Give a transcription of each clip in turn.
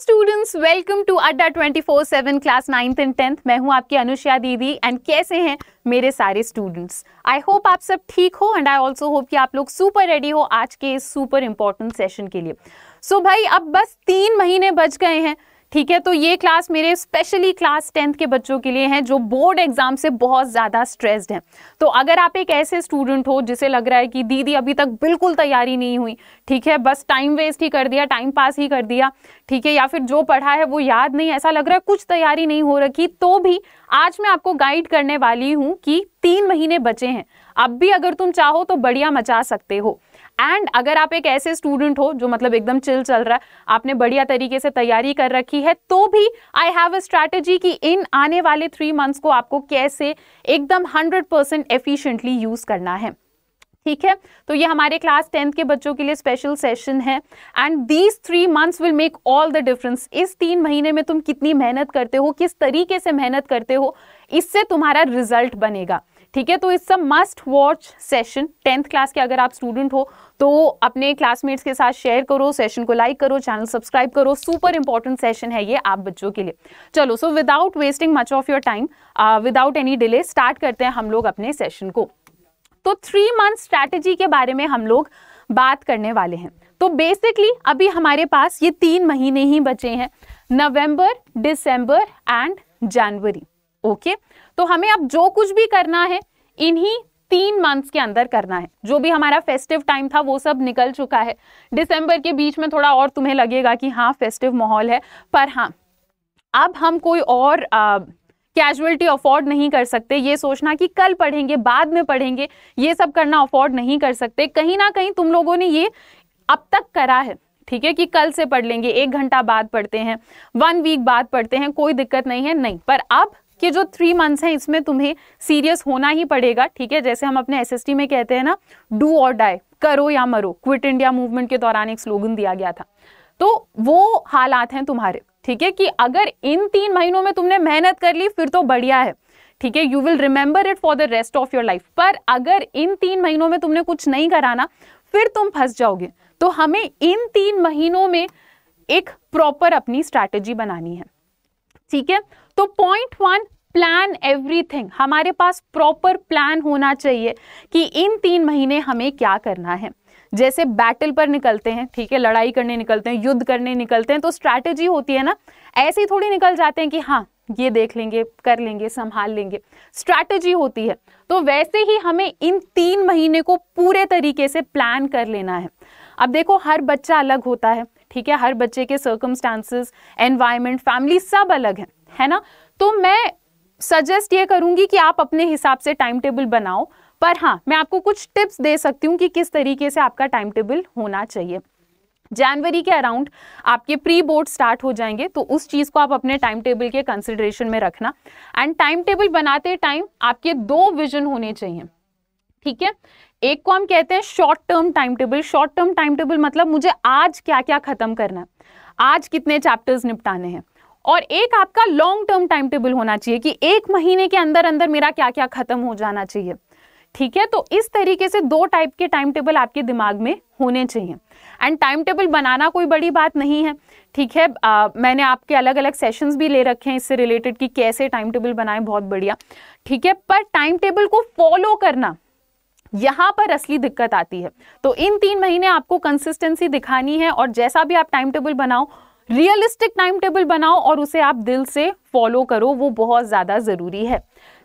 Students welcome to अड्डा 24/7 class ninth and tenth मैं हूं आपकी अनुष्या दीदी एंड कैसे हैं मेरे सारे स्टूडेंट्स आई होप आप सब ठीक हो एंड आई ऑल्सो होप कि आप लोग सुपर रेडी हो आज के इस सुपर इम्पोर्टेंट सेशन के लिए सो so भाई अब बस तीन महीने बच गए हैं ठीक है तो ये क्लास मेरे स्पेशली क्लास टेंथ के बच्चों के लिए हैं जो बोर्ड एग्जाम से बहुत ज़्यादा स्ट्रेस्ड हैं तो अगर आप एक ऐसे स्टूडेंट हो जिसे लग रहा है कि दीदी अभी तक बिल्कुल तैयारी नहीं हुई ठीक है बस टाइम वेस्ट ही कर दिया टाइम पास ही कर दिया ठीक है या फिर जो पढ़ा है वो याद नहीं ऐसा लग रहा है कुछ तैयारी नहीं हो रखी तो भी आज मैं आपको गाइड करने वाली हूँ कि तीन महीने बचे हैं अब भी अगर तुम चाहो तो बढ़िया मचा सकते हो एंड अगर आप एक ऐसे स्टूडेंट हो जो मतलब एकदम चिल चल रहा है आपने बढ़िया तरीके से तैयारी कर रखी है तो भी आई हैव अ स्ट्रैटेजी कि इन आने वाले थ्री मंथ्स को आपको कैसे एकदम हंड्रेड परसेंट एफिशियंटली यूज़ करना है ठीक है तो ये हमारे क्लास टेंथ के बच्चों के लिए स्पेशल सेशन है and these three months will make all the difference इस तीन महीने में तुम कितनी मेहनत करते हो किस तरीके से मेहनत करते हो इससे तुम्हारा रिजल्ट बनेगा ठीक है तो it's a must watch session tenth class के अगर आप स्टूडेंट हो तो अपने क्लासमेट्स के साथ शेयर करो सेशन को लाइक करो चैनल सब्सक्राइब करो सुपर इंपॉर्टेंट सेशन है ये आप बच्चों के लिए चलो so without wasting much of your time without any delay start करते हैं हम लोग अपने सेशन को तो थ्री मंथ स्ट्रैटेजी के बारे में हम लोग बात करने वाले हैं तो बेसिकली अभी हमारे पास ये तीन महीने ही बचे हैं November December and January okay okay? तो हमें अब जो कुछ भी करना है इन्हीं तीन मंथ्स के अंदर करना है जो भी हमारा फेस्टिव टाइम था वो सब निकल चुका है दिसंबर के बीच में थोड़ा और तुम्हें लगेगा कि हाँ फेस्टिव माहौल है पर हाँ अब हम कोई और आ, कैजुअलिटी अफोर्ड नहीं कर सकते ये सोचना कि कल पढ़ेंगे बाद में पढ़ेंगे ये सब करना अफोर्ड नहीं कर सकते कहीं ना कहीं तुम लोगों ने ये अब तक करा है ठीक है कि कल से पढ़ लेंगे एक घंटा बाद पढ़ते हैं वन वीक बाद पढ़ते हैं कोई दिक्कत नहीं है नहीं पर अब कि जो थ्री मंथ्स हैं इसमें तुम्हें सीरियस होना ही पड़ेगा ठीक है जैसे हम अपने एसएसटी में कहते हैं ना डू और डाई करो या मरो क्विट इंडिया मूवमेंट के दौरान एक स्लोगन दिया गया था तो वो हालात हैं तुम्हारे ठीक है कि अगर इन तीन महीनों में तुमने मेहनत कर ली फिर तो बढ़िया है ठीक है you will remember it for the rest of your life पर अगर इन तीन महीनों में तुमने कुछ नहीं कराना फिर तुम फंस जाओगे तो हमें इन तीन महीनों में एक प्रॉपर अपनी स्ट्रैटेजी बनानी है ठीक है तो पॉइंट वन प्लान एवरीथिंग हमारे पास प्रॉपर प्लान होना चाहिए कि इन तीन महीने हमें क्या करना है जैसे बैटल पर निकलते हैं ठीक है लड़ाई करने निकलते हैं युद्ध करने निकलते हैं तो स्ट्रैटेजी होती है ना ऐसे ही थोड़ी निकल जाते हैं कि हाँ ये देख लेंगे कर लेंगे संभाल लेंगे स्ट्रैटेजी होती है तो वैसे ही हमें इन तीन महीने को पूरे तरीके से प्लान कर लेना है अब देखो हर बच्चा अलग होता है ठीक है हर बच्चे के सर्कमस्टांसिस एनवायरमेंट फैमिली सब अलग है है ना तो मैं सजेस्ट ये करूंगी कि आप अपने हिसाब से टाइम टेबल बनाओ पर हाँ मैं आपको कुछ टिप्स दे सकती हूँ कि किस तरीके से आपका टाइम टेबल होना चाहिए जनवरी के अराउंड आपके प्री बोर्ड स्टार्ट हो जाएंगे तो उस चीज़ को आप अपने टाइम टेबल के कंसिडरेशन में रखना एंड टाइम टेबल बनाते टाइम आपके दो विजन होने चाहिए ठीक है एक को हम कहते हैं short term time table short term time table मतलब मुझे आज क्या क्या खत्म करना है आज कितने चैप्टर्स निपटाने हैं और एक आपका लॉन्ग टर्म टाइम टेबल होना चाहिए कि एक महीने के अंदर अंदर मेरा क्या क्या खत्म हो जाना चाहिए ठीक है तो इस तरीके से दो टाइप के टाइम टेबल आपके दिमाग में होने चाहिए एंड टाइम टेबल बनाना कोई बड़ी बात नहीं है ठीक है आ, मैंने आपके अलग अलग सेशंस भी ले रखे हैं इससे रिलेटेड कि कैसे टाइम टेबल बनाए बहुत बढ़िया ठीक है पर टाइम टेबल को फॉलो करना यहां पर असली दिक्कत आती है तो इन तीन महीने आपको कंसिस्टेंसी दिखानी है और जैसा भी आप टाइम टेबल बनाओ रियलिस्टिक टाइम टेबल बनाओ और उसे आप दिल से फॉलो करो वो बहुत ज़्यादा ज़रूरी है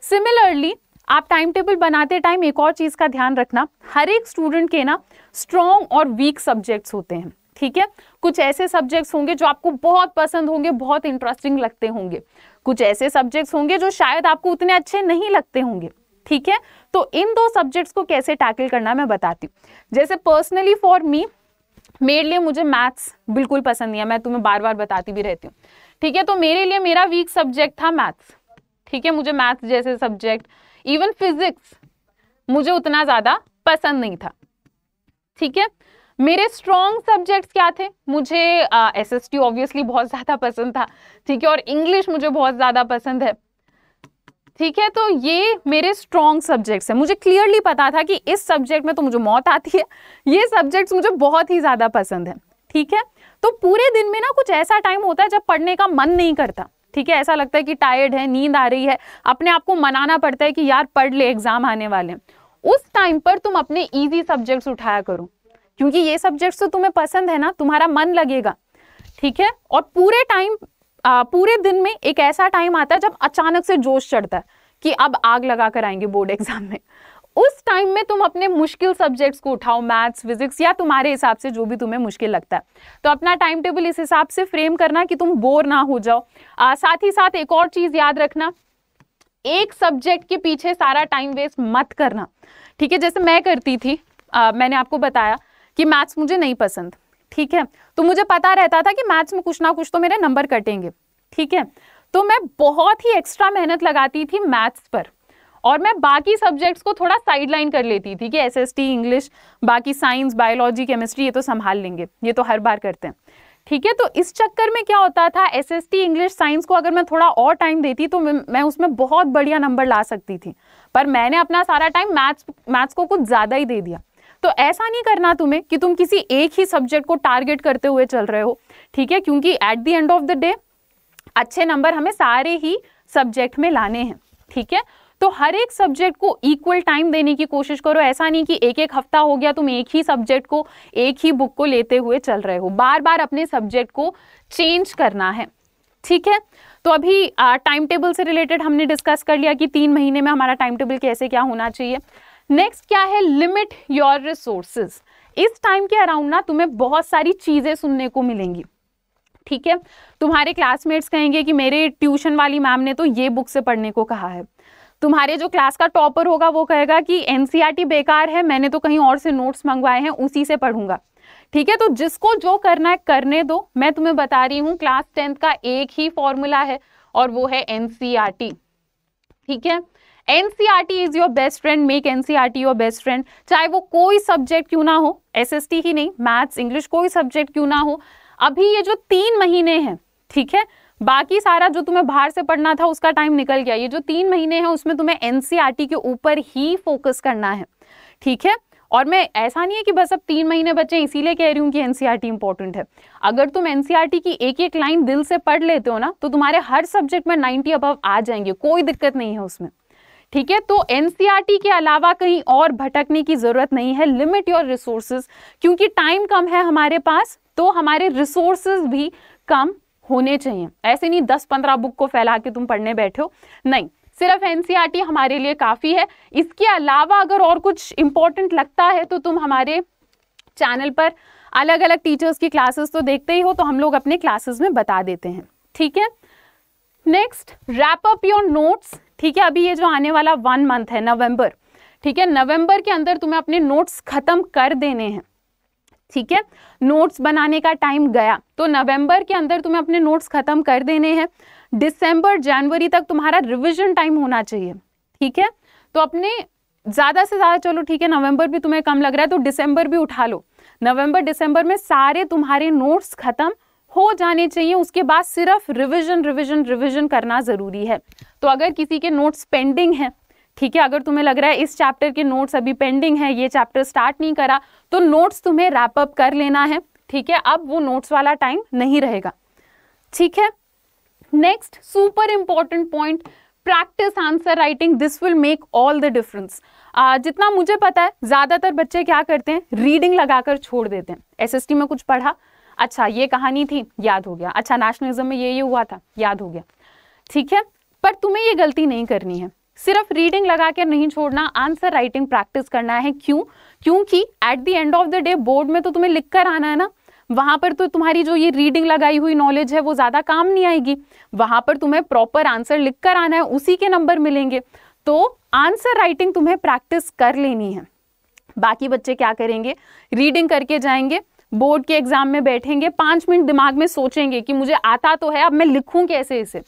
सिमिलरली आप टाइम टेबल बनाते टाइम एक और चीज़ का ध्यान रखना हर एक स्टूडेंट के ना स्ट्रॉन्ग और वीक सब्जेक्ट्स होते हैं ठीक है कुछ ऐसे सब्जेक्ट्स होंगे जो आपको बहुत पसंद होंगे बहुत इंटरेस्टिंग लगते होंगे कुछ ऐसे सब्जेक्ट्स होंगे जो शायद आपको उतने अच्छे नहीं लगते होंगे ठीक है तो इन दो सब्जेक्ट्स को कैसे टैकल करना मैं बताती हूँ जैसे पर्सनली फॉर मी मेरे लिए मुझे मैथ्स बिल्कुल पसंद नहीं है मैं तुम्हें बार बार बताती भी रहती हूँ ठीक है तो मेरे लिए मेरा वीक सब्जेक्ट था मैथ्स ठीक है मुझे मैथ्स जैसे सब्जेक्ट इवन फिजिक्स मुझे उतना ज़्यादा पसंद नहीं था ठीक है मेरे स्ट्रॉन्ग सब्जेक्ट्स क्या थे मुझे एस एस टी ऑब्वियसली बहुत ज़्यादा पसंद था ठीक है और इंग्लिश मुझे बहुत ज़्यादा पसंद है ठीक है तो ये मेरे स्ट्रॉन्ग सब्जेक्ट्स हैं मुझे क्लियरली पता था कि इस सब्जेक्ट में तो मुझे मौत आती है ये सब्जेक्ट्स मुझे बहुत ही ज़्यादा पसंद है ठीक है तो पूरे दिन में ना कुछ ऐसा टाइम होता है जब पढ़ने का मन नहीं करता ठीक है ऐसा लगता है कि टायर्ड है नींद आ रही है अपने आप को मनाना पड़ता है कि यार पढ़ ले एग्जाम आने वाले उस टाइम पर तुम अपने ईजी सब्जेक्ट्स उठाया करो क्योंकि ये सब्जेक्ट्स तो तुम्हें पसंद है ना तुम्हारा मन लगेगा ठीक है और पूरे टाइम पूरे दिन में एक ऐसा टाइम आता है जब अचानक से जोश चढ़ता है कि अब आग लगा कर आएंगे बोर्ड एग्जाम में उस टाइम में तुम अपने मुश्किल सब्जेक्ट्स को उठाओ मैथ्स फिजिक्स या तुम्हारे हिसाब से जो भी तुम्हें मुश्किल लगता है तो अपना टाइम टेबल इस हिसाब से फ्रेम करना कि तुम बोर ना हो जाओ आ, साथ ही साथ एक और चीज़ याद रखना एक सब्जेक्ट के पीछे सारा टाइम वेस्ट मत करना ठीक है जैसे मैं करती थी आ, मैंने आपको बताया कि मैथ्स मुझे नहीं पसंद ठीक है तो मुझे पता रहता था कि मैथ्स में कुछ ना कुछ तो मेरे नंबर कटेंगे ठीक है तो मैं बहुत ही एक्स्ट्रा मेहनत लगाती थी मैथ्स पर और मैं बाकी सब्जेक्ट्स को थोड़ा साइडलाइन कर लेती थी कि एस एस टी इंग्लिश बाकी साइंस बायोलॉजी केमिस्ट्री ये तो संभाल लेंगे ये तो हर बार करते हैं ठीक है तो इस चक्कर में क्या होता था S S T English science को अगर मैं थोड़ा और टाइम देती तो मैं उसमें बहुत बढ़िया नंबर ला सकती थी पर मैंने अपना सारा टाइम मैथ्स मैथ्स को कुछ ज़्यादा ही दे दिया तो ऐसा नहीं करना तुम्हें कि तुम किसी एक ही सब्जेक्ट को टारगेट करते हुए चल रहे हो ठीक है क्योंकि at the end of the day अच्छे नंबर हमें सारे ही सब्जेक्ट में लाने हैं ठीक है तो हर एक सब्जेक्ट को इक्वल टाइम देने की कोशिश करो ऐसा नहीं कि एक एक हफ्ता हो गया तुम एक ही सब्जेक्ट को एक ही बुक को लेते हुए चल रहे हो बार बार अपने सब्जेक्ट को चेंज करना है ठीक है तो अभी टाइम टेबल से रिलेटेड हमने डिस्कस कर लिया कि तीन महीने में हमारा टाइम टेबल कैसे क्या होना चाहिए नेक्स्ट क्या है लिमिट योर रिसोर्सेज इस टाइम के अराउंड ना तुम्हें बहुत सारी चीज़ें सुनने को मिलेंगी ठीक है तुम्हारे क्लासमेट्स कहेंगे कि मेरे ट्यूशन वाली मैम ने तो ये बुक से पढ़ने को कहा है तुम्हारे जो क्लास का टॉपर होगा वो कहेगा कि एन e बेकार है मैंने तो कहीं और से नोट्स मंगवाए हैं उसी से पढ़ूंगा ठीक है तो जिसको जो करना है करने दो मैं तुम्हें बता रही हूँ क्लास टेंथ का एक ही फॉर्मूला है और वो है एन e ठीक है NCERT is your best friend make NCERT your best friend चाहे वो कोई सब्जेक्ट क्यों ना हो एसएसटी ही नहीं मैथ्स इंग्लिश कोई सब्जेक्ट क्यों ना हो अभी ये जो तीन महीने हैं ठीक है बाकी सारा जो तुम्हें बाहर से पढ़ना था उसका टाइम निकल गया ये जो तीन महीने हैं उसमें तुम्हें एनसीआरटी e के ऊपर ही फोकस करना है ठीक है और मैं ऐसा नहीं है कि बस अब तीन महीने बचे इसीलिए कह रही हूँ कि एनसीआरटी इंपॉर्टेंट e है अगर तुम एनसीआरटी e की एक एक लाइन दिल से पढ़ लेते हो ना तो तुम्हारे हर सब्जेक्ट में 90 अबव आ जाएंगे कोई दिक्कत नहीं है उसमें ठीक है तो एनसीईआरटी e के अलावा कहीं और भटकने की ज़रूरत नहीं है लिमिट योर रिसोर्सेज क्योंकि टाइम कम है हमारे पास तो हमारे रिसोर्सेज भी कम होने चाहिए ऐसे नहीं दस पंद्रह बुक को फैला के तुम पढ़ने बैठे हो नहीं सिर्फ एनसीईआरटी e हमारे लिए काफ़ी है इसके अलावा अगर और कुछ इंपॉर्टेंट लगता है तो तुम हमारे चैनल पर अलग अलग टीचर्स की क्लासेस तो देखते ही हो तो हम लोग अपने क्लासेस में बता देते हैं ठीक है next wrap up your notes ठीक है अभी ये जो आने वाला वन मंथ है नवंबर ठीक है नवंबर के अंदर तुम्हें अपने नोट्स खत्म कर देने हैं ठीक है नोट्स बनाने का टाइम गया तो नवंबर के अंदर तुम्हें अपने नोट्स खत्म कर देने हैं दिसंबर जनवरी तक तुम्हारा रिविजन टाइम होना चाहिए ठीक है तो अपने ज़्यादा से ज़्यादा चलो ठीक है नवंबर भी तुम्हें कम लग रहा है तो दिसंबर भी उठा लो नवंबर दिसंबर में सारे तुम्हारे नोट्स खत्म हो जाने चाहिए उसके बाद सिर्फ रिविजन रिविजन रिविजन करना ज़रूरी है तो अगर किसी के नोट्स पेंडिंग हैं ठीक है अगर तुम्हें लग रहा है इस चैप्टर के नोट्स अभी पेंडिंग है ये चैप्टर स्टार्ट नहीं करा तो नोट्स तुम्हें रैप अप कर लेना है ठीक है अब वो नोट्स वाला टाइम नहीं रहेगा ठीक है next super important point practice answer writing this will make all the difference जितना मुझे पता है ज़्यादातर बच्चे क्या करते हैं रीडिंग लगाकर छोड़ देते हैं एसएसटी में कुछ पढ़ा अच्छा ये कहानी थी याद हो गया अच्छा नेशनलिज्म में ये ये हुआ था याद हो गया ठीक है पर तुम्हें ये गलती नहीं करनी है सिर्फ रीडिंग लगा कर नहीं छोड़ना आंसर राइटिंग प्रैक्टिस करना है क्यों क्योंकि at the end of the day board में तो तुम्हें लिख कर आना है ना वहाँ पर तो तुम्हारी जो ये रीडिंग लगाई हुई नॉलेज है वो ज़्यादा काम नहीं आएगी वहाँ पर तुम्हें प्रॉपर आंसर लिख कर आना है उसी के नंबर मिलेंगे तो आंसर राइटिंग तुम्हें प्रैक्टिस कर लेनी है बाकी बच्चे क्या करेंगे रीडिंग करके जाएंगे बोर्ड के एग्जाम में बैठेंगे पांच मिनट दिमाग में सोचेंगे कि मुझे आता तो है अब मैं लिखूँ कैसे इसे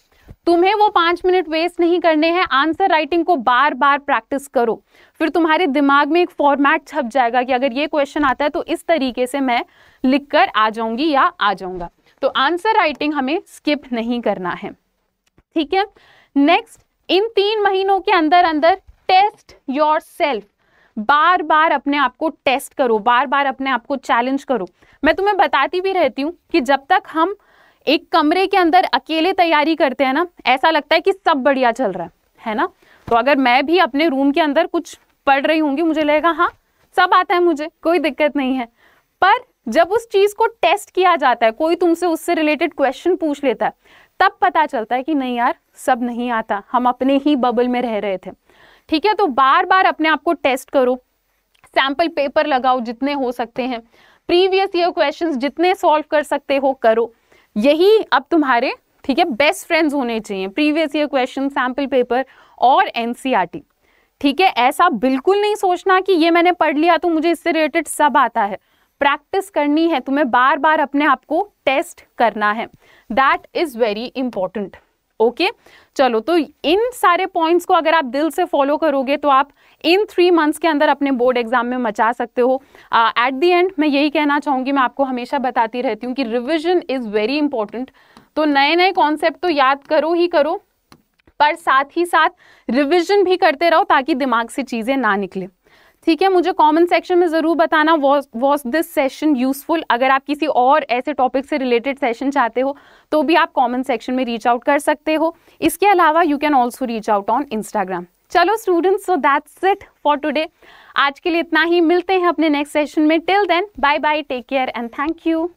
तुम्हें वो पांच मिनट वेस्ट नहीं करने हैं आंसर राइटिंग को बार बार प्रैक्टिस करो फिर तुम्हारे दिमाग में एक फॉर्मेट छप जाएगा कि अगर ये क्वेश्चन आता है तो इस तरीके से मैं लिख कर आ जाऊंगी या आ जाऊंगा तो आंसर राइटिंग हमें स्किप नहीं करना है ठीक है नेक्स्ट इन तीन महीनों के अंदर अंदर टेस्ट योर सेल्फ बार बार अपने आप को टेस्ट करो बार बार अपने आप को चैलेंज करो मैं तुम्हें बताती भी रहती हूँ कि जब तक हम एक कमरे के अंदर अकेले तैयारी करते हैं ना ऐसा लगता है कि सब बढ़िया चल रहा है है ना तो अगर मैं भी अपने रूम के अंदर कुछ पढ़ रही होंगी मुझे लगेगा हाँ सब आता है मुझे कोई दिक्कत नहीं है पर जब उस चीज़ को टेस्ट किया जाता है कोई तुमसे उससे रिलेटेड क्वेश्चन पूछ लेता है तब पता चलता है कि नहीं यार सब नहीं आता हम अपने ही बबल में रह रहे थे ठीक है तो बार बार अपने आप को टेस्ट करो सैंपल पेपर लगाओ जितने हो सकते हैं प्रीवियस ईयर क्वेश्चन जितने सॉल्व कर सकते हो करो यही अब तुम्हारे ठीक है बेस्ट फ्रेंड्स होने चाहिए previous year question sample paper और एन ठीक है ऐसा बिल्कुल नहीं सोचना कि ये मैंने पढ़ लिया तो मुझे इससे रिलेटेड सब आता है प्रैक्टिस करनी है तुम्हें बार बार अपने आप को टेस्ट करना है that is very important okay चलो तो इन सारे पॉइंट्स को अगर आप दिल से फॉलो करोगे तो आप इन थ्री मंथ्स के अंदर अपने बोर्ड एग्जाम में मचा सकते हो एट दी एंड मैं यही कहना चाहूँगी मैं आपको हमेशा बताती रहती हूँ कि रिविजन इज़ वेरी इंपॉर्टेंट तो नए नए कॉन्सेप्ट तो याद करो ही करो पर साथ ही साथ रिविजन भी करते रहो ताकि दिमाग से चीज़ें ना निकले ठीक है मुझे कमेंट सेक्शन में ज़रूर बताना वॉज दिस सेशन यूज़फुल अगर आप किसी और ऐसे टॉपिक से रिलेटेड सेशन चाहते हो तो भी आप कमेंट सेक्शन में रीच आउट कर सकते हो इसके अलावा you can also reach out on Instagram चलो students so that's it for today आज के लिए इतना ही मिलते हैं अपने नेक्स्ट सेशन में till then bye bye take care and thank you